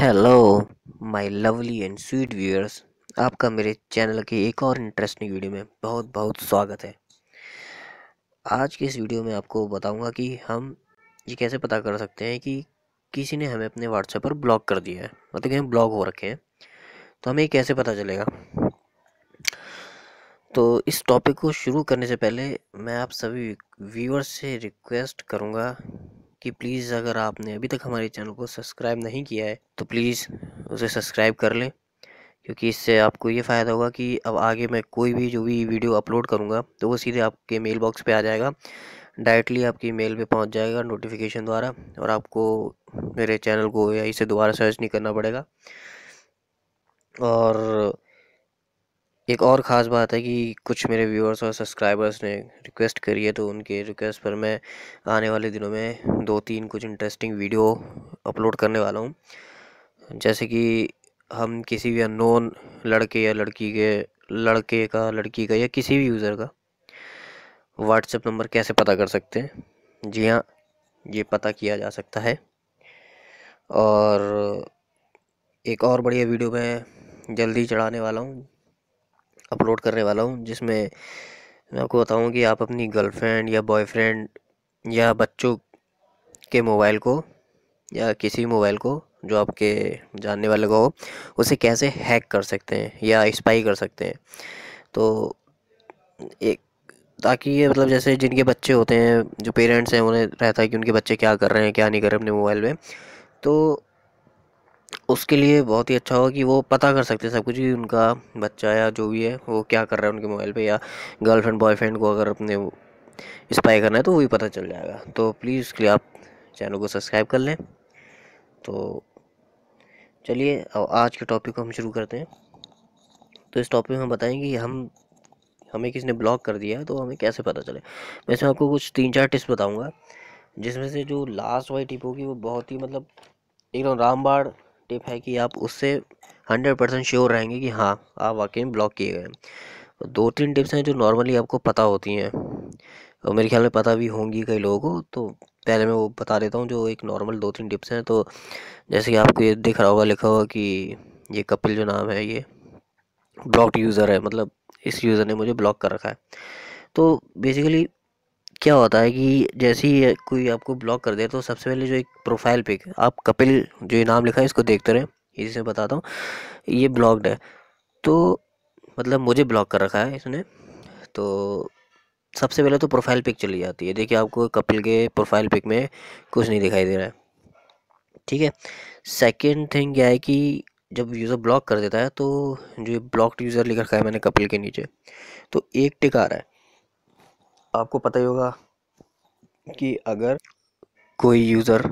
hello my lovely and sweet viewers आपका मेरे channel के एक और इंटरेस्टिंग वीडियो में बहुत बहुत स्वागत है आज के इस वीडियो में आपको बताऊंगा कि हम ये कैसे पता कर सकते हैं कि किसी ने हमें अपने व्हाट्सएप पर ब्लॉक कर दिया है मतलब कि हम ब्लॉक हो रखे हैं तो हमें कैसे पता चलेगा तो इस टॉपिक को शुरू करने से पहले मैं आप सभी व्यूअर्स से रिक्वेस्ट करूँगा कि प्लीज़ अगर आपने अभी तक हमारे चैनल को सब्सक्राइब नहीं किया है तो प्लीज़ उसे सब्सक्राइब कर लें क्योंकि इससे आपको ये फ़ायदा होगा कि अब आगे मैं कोई भी जो भी वीडियो अपलोड करूँगा तो वो सीधे आपके मेल बॉक्स पर आ जाएगा डायरेक्टली आपकी मेल पे पहुंच जाएगा नोटिफिकेशन द्वारा और आपको मेरे चैनल को या इसे दोबारा सर्च नहीं करना पड़ेगा और एक और ख़ास बात है कि कुछ मेरे व्यूअर्स और सब्सक्राइबर्स ने रिक्वेस्ट करी है तो उनके रिक्वेस्ट पर मैं आने वाले दिनों में दो तीन कुछ इंटरेस्टिंग वीडियो अपलोड करने वाला हूँ जैसे कि हम किसी भी अननोन लड़के या लड़की के लड़के का लड़की का या किसी भी यूज़र का व्हाट्सएप नंबर कैसे पता कर सकते हैं जी हाँ ये पता किया जा सकता है और एक और बढ़िया वीडियो मैं जल्दी चढ़ाने वाला हूँ अपलोड करने वाला हूँ जिसमें मैं आपको बताऊँ कि आप अपनी गर्लफ्रेंड या बॉयफ्रेंड या बच्चों के मोबाइल को या किसी मोबाइल को जो आपके जानने वाले का हो उसे कैसे हैक कर सकते हैं या स्पाई कर सकते हैं तो एक ताकि ये मतलब जैसे जिनके बच्चे होते हैं जो पेरेंट्स हैं उन्हें रहता है कि उनके बच्चे क्या कर रहे हैं क्या नहीं कर रहे अपने मोबाइल में तो उसके लिए बहुत ही अच्छा होगा कि वो पता कर सकते हैं सब कुछ भी उनका बच्चा या जो भी है वो क्या कर रहा है उनके मोबाइल पे या गर्लफ्रेंड बॉयफ्रेंड को अगर अपने स्पाई करना है तो वो भी पता चल जाएगा तो प्लीज़ उसके लिए आप चैनल को सब्सक्राइब कर लें तो चलिए आज के टॉपिक को हम शुरू करते हैं तो इस टॉपिक में हम बताएंगे कि हम हमें किसी ने ब्लॉक कर दिया है तो हमें कैसे पता चले मैं इसमें आपको कुछ तीन चार टिप्स बताऊंगा जिसमें से जो लास्ट वाली टिप होगी वो बहुत ही मतलब एकदम रामबाड़ टिप है कि आप उससे हंड्रेड परसेंट श्योर रहेंगे कि हाँ आप वाकई में ब्लॉक किए गए तो दो तीन टिप्स हैं जो नॉर्मली आपको पता होती हैं और मेरे ख्याल में पता भी होंगी कई लोगों को तो पहले मैं वो बता देता हूँ जो एक नॉर्मल दो तीन टिप्स हैं तो जैसे कि आपको ये दिख रहा होगा लिखा हुआ कि ये कपिल जो नाम है ये ब्लॉक यूज़र है मतलब इस यूज़र ने मुझे ब्लॉक कर रखा है तो बेसिकली क्या होता है कि जैसे ही कोई आपको ब्लॉक कर दे तो सबसे पहले जो एक प्रोफाइल पिक आप कपिल जो नाम लिखा है इसको देखते रहें इसी से बताता हूँ ये ब्लॉक्ड है तो मतलब मुझे ब्लॉक कर रखा है इसने तो सबसे पहले तो प्रोफाइल पिक चली जाती है देखिए आपको कपिल के प्रोफाइल पिक में कुछ नहीं दिखाई दे रहा है ठीक है सेकेंड थिंग क्या है कि जब यूज़र ब्लॉक कर देता है तो जो ब्लॉक्ड यूज़र लिख रखा है मैंने कपिल के नीचे तो एक टिक आ रहा है आपको पता ही होगा कि अगर कोई यूज़र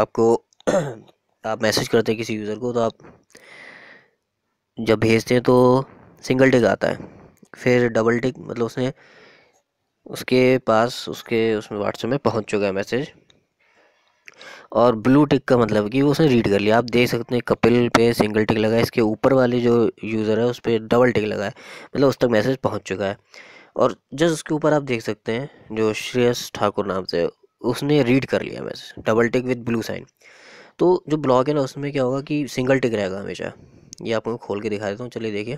आपको आप मैसेज करते हैं किसी यूज़र को तो आप जब भेजते हैं तो सिंगल टिक आता है फिर डबल टिक मतलब उसने उसके पास उसके उसमें व्हाट्सएप में पहुंच चुका है मैसेज और ब्लू टिक का मतलब कि वो उसने रीड कर लिया आप देख सकते हैं कपिल पे सिंगल टिक लगा है इसके ऊपर वाले जो यूज़र है उस पर डबल टिक लगा है मतलब उस तक मैसेज पहुंच चुका है और जस्ट उसके ऊपर आप देख सकते हैं जो श्रेयस ठाकुर नाम से उसने रीड कर लिया message double tick with blue sign तो जो ब्लॉग है ना उसमें क्या होगा कि सिंगल टिक रहेगा हमेशा ये आपको खोल के दिखा देता हूँ चलिए देखिए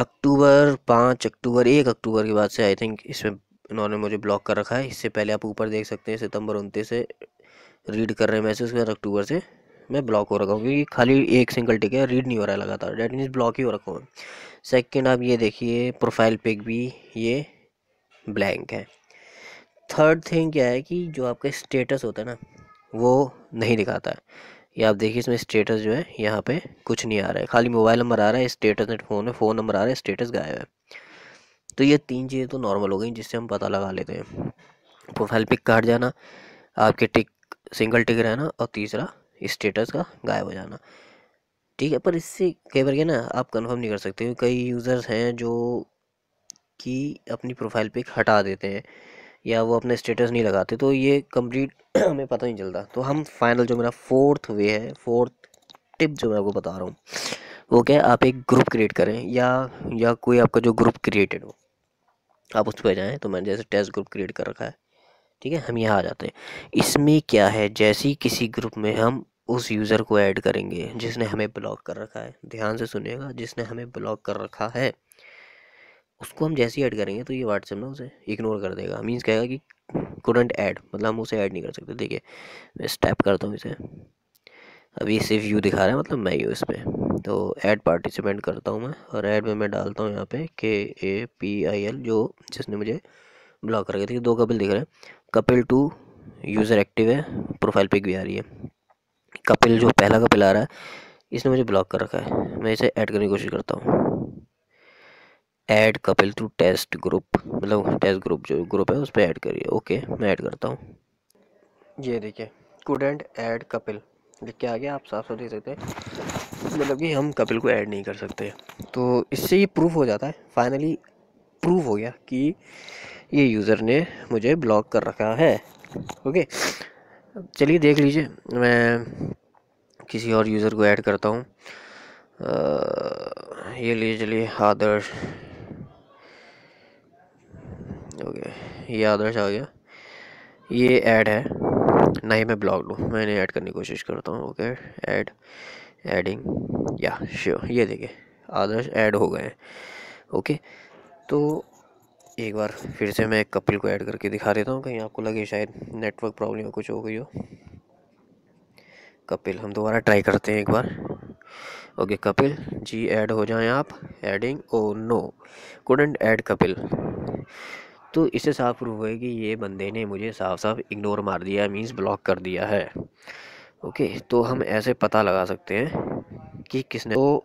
अक्टूबर पाँच अक्टूबर एक अक्टूबर के बाद से आई थिंक इसमें इन्होंने मुझे ब्लॉक कर रखा है इससे पहले आप ऊपर देख सकते हैं सितंबर उनतीस से रीड कर रहे हैं मैसेज के बाद अक्टूबर से मैं ब्लॉक हो रखा हूँ क्योंकि खाली एक सिंगल टिक है रीड नहीं हो रहा है लगातार डेट मीन्स ब्लॉक ही हो रखा हूँ सेकंड आप ये देखिए प्रोफाइल पिक भी ये ब्लैंक है थर्ड थिंग क्या है कि जो आपका स्टेटस होता है ना वो नहीं दिखाता है ये आप देखिए इसमें स्टेटस जो है यहाँ पे कुछ नहीं आ रहा है खाली मोबाइल नंबर आ रहा है स्टेटस नेट फ़ोन है फ़ोन नंबर आ रहा है स्टेटस गायब है तो ये तीन चीज़ें तो नॉर्मल हो गई जिससे हम पता लगा लेते हैं प्रोफाइल पिक का हट जाना आपके टिक सिंगल टिक रहना और तीसरा स्टेटस का गायब हो जाना ठीक है पर इससे कई बार क्या ना आप कंफर्म नहीं कर सकते हो कई यूज़र्स हैं जो कि अपनी प्रोफाइल पिक हटा देते हैं या वो अपना स्टेटस नहीं लगाते तो ये कंप्लीट हमें पता नहीं चलता तो हम फाइनल जो मेरा फोर्थ वे है फोर्थ टिप जो मैं आपको बता रहा हूँ वो क्या है आप एक ग्रुप क्रिएट करें या या कोई आपका जो ग्रुप क्रिएटेड हो आप उस पर जाएँ तो मैंने जैसे टेस्ट ग्रुप क्रिएट कर रखा है ठीक है हम यहाँ आ जाते हैं इसमें क्या है जैसे ही किसी ग्रुप में हम उस यूज़र को ऐड करेंगे जिसने हमें ब्लॉक कर रखा है ध्यान से सुनिएगा जिसने हमें ब्लॉक कर रखा है उसको हम जैसे ही ऐड करेंगे तो ये व्हाट्सएप ना उसे इग्नोर कर देगा मीन्स कहेगा कि कुडंट ऐड मतलब हम उसे ऐड नहीं कर सकते देखिए मैं स्टैप करता हूँ इसे अभी सिर्फ यू दिखा रहा है मतलब मैं यू इस पर तो ऐड पार्टिसिपेंट करता हूँ मैं और ऐड में मैं डालता हूँ यहाँ पे के ए पी आई एल जो जिसने मुझे ब्लॉक कर करके देखिए दो कपिल दिख रहे हैं कपिल टू यूज़र एक्टिव है प्रोफाइल पिक भी आ रही है कपिल जो पहला कपिल आ रहा है इसने मुझे ब्लॉक कर रखा है मैं इसे ऐड करने की कोशिश करता हूँ add Kapil to test group मतलब टेस्ट ग्रुप जो ग्रुप है उस पर ऐड करिए ओके मैं ऐड करता हूँ ये देखिए स्टूडेंट ऐड कपिल लिख के आ गया आप साफ साफ देख सकते हैं मतलब कि हम कपिल को ऐड नहीं कर सकते तो इससे ये प्रूफ हो जाता है फाइनली प्रूफ हो गया कि ये यूज़र ने मुझे ब्लॉक कर रखा है ओके चलिए देख लीजिए मैं किसी और यूज़र को ऐड करता हूँ ये लिए चलिए आदर्श ओके ये आदर्श आ गया ये ऐड है ना ही मैं ब्लॉग लूँ मैंने ऐड करने की कोशिश करता हूँ ओके ऐड एडिंग या श्योर ये देखिए आदर्श ऐड हो गए हैं ओके तो एक बार फिर से मैं एक को ऐड करके दिखा देता हूँ कहीं आपको लगे शायद नेटवर्क प्रॉब्लम कुछ हो गई हो कपिल हम दोबारा ट्राई करते हैं एक बार ओके कपिल जी ऐड हो जाएं आप adding oh no couldn't add Kapil तो इससे साफ प्रूफ है कि ये बंदे ने मुझे साफ साफ इग्नोर मार दिया मीन्स ब्लॉक कर दिया है ओके तो हम ऐसे पता लगा सकते हैं कि किसने तो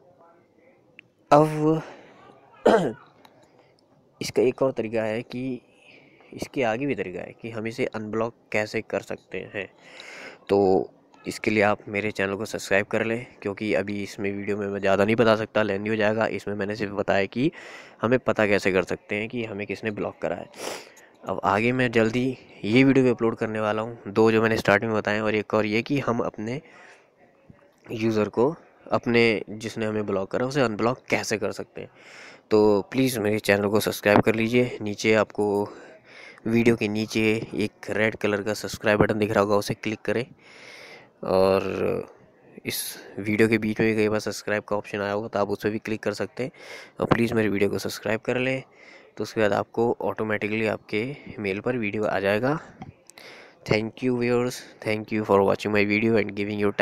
अब इसका एक और तरीका है कि इसके आगे भी तरीका है कि हम इसे अनब्लॉक कैसे कर सकते हैं तो इसके लिए आप मेरे चैनल को सब्सक्राइब कर लें क्योंकि अभी इसमें वीडियो में मैं ज़्यादा नहीं बता सकता लेंदी हो जाएगा इसमें मैंने सिर्फ बताया कि हमें पता कैसे कर सकते हैं कि हमें किसने ब्लॉक करा है अब आगे मैं जल्दी ये वीडियो भी अपलोड करने वाला हूँ दो जो मैंने स्टार्टिंग में बताएँ और एक और ये कि हम अपने यूज़र को अपने जिसने हमें ब्लॉक करा उसे अनब्लॉक कैसे कर सकते हैं तो प्लीज़ मेरे चैनल को सब्सक्राइब कर लीजिए नीचे आपको वीडियो के नीचे एक रेड कलर का सब्सक्राइब बटन दिख रहा होगा उसे क्लिक करें और इस वीडियो के बीच में कई बार सब्सक्राइब का ऑप्शन आया होगा तो आप उस पर भी क्लिक कर सकते हैं और प्लीज़ मेरे वीडियो को सब्सक्राइब कर लें तो उसके बाद आपको ऑटोमेटिकली आपके मेल पर वीडियो आ जाएगा thank you viewers thank you for watching my video and giving your